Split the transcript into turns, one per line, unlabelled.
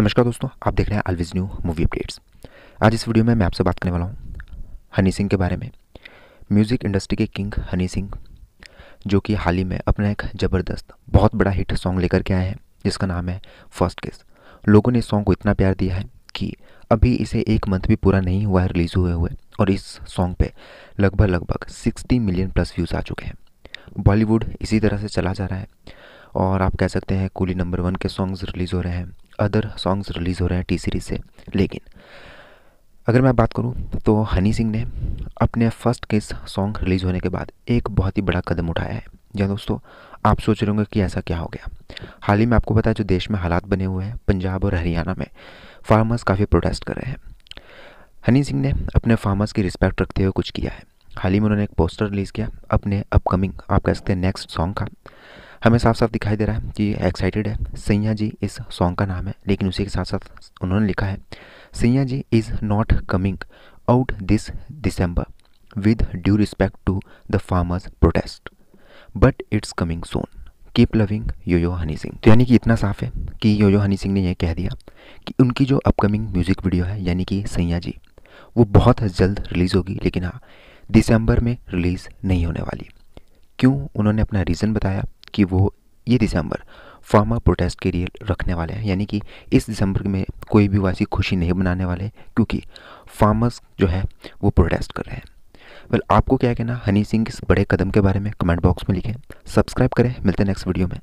नमस्कार दोस्तों आप देख रहे हैं अलविज न्यू मूवी अपडेट्स आज इस वीडियो में मैं आपसे बात करने वाला हूँ हनी सिंह के बारे में म्यूज़िक इंडस्ट्री के किंग हनी सिंह जो कि हाल ही में अपना एक ज़बरदस्त बहुत बड़ा हिट सॉन्ग लेकर के आए हैं जिसका नाम है फर्स्ट किस लोगों ने इस सॉन्ग को इतना प्यार दिया है कि अभी इसे एक मंथ भी पूरा नहीं हुआ है रिलीज़ हुए हुए और इस सॉन्ग पर लगभग लगभग सिक्सटी मिलियन प्लस व्यूज़ आ चुके हैं बॉलीवुड इसी तरह से चला जा रहा है और आप कह सकते हैं कूली नंबर वन के सॉन्ग्स रिलीज़ हो रहे हैं अदर सॉन्ग्स रिलीज़ हो रहे हैं टी सीरीज़ से लेकिन अगर मैं बात करूं तो हनी सिंह ने अपने फर्स्ट किस सॉन्ग रिलीज़ होने के बाद एक बहुत ही बड़ा कदम उठाया है या दोस्तों आप सोच रहे होंगे कि ऐसा क्या हो गया हाल ही में आपको पता है जो देश में हालात बने हुए हैं पंजाब और हरियाणा में फार्मर्स काफ़ी प्रोटेस्ट कर रहे हैं हनी सिंह ने अपने फार्मर्स की रिस्पेक्ट रखते हुए कुछ किया है हाल ही में उन्होंने एक पोस्टर रिलीज़ किया अपने अपकमिंग आप कह सकते हैं नेक्स्ट सॉन्ग का हमें साफ साफ दिखाई दे रहा है कि एक्साइटेड है सैया जी इस सॉन्ग का नाम है लेकिन उसी के साथ साथ उन्होंने लिखा है Saiyaan ji is not coming out this December with due respect to the farmers protest but it's coming soon keep loving yo yo Honey Singh तो यानी कि इतना साफ है कि यो यो हनी सिंह ने यह कह दिया कि उनकी जो अपकमिंग म्यूज़िक वीडियो है यानी कि सैया जी वो बहुत जल्द रिलीज़ होगी लेकिन हाँ दिसंबर में रिलीज़ नहीं होने वाली क्यों उन्होंने अपना रीज़न बताया कि वो ये दिसंबर फार्मा प्रोटेस्ट के लिए रखने वाले हैं यानी कि इस दिसंबर में कोई भी वैसी खुशी नहीं बनाने वाले क्योंकि फार्मर्स जो है वो प्रोटेस्ट कर रहे हैं वेल well, आपको क्या कहना हनी सिंह के इस बड़े कदम के बारे में कमेंट बॉक्स में लिखें सब्सक्राइब करें मिलते हैं नेक्स्ट वीडियो में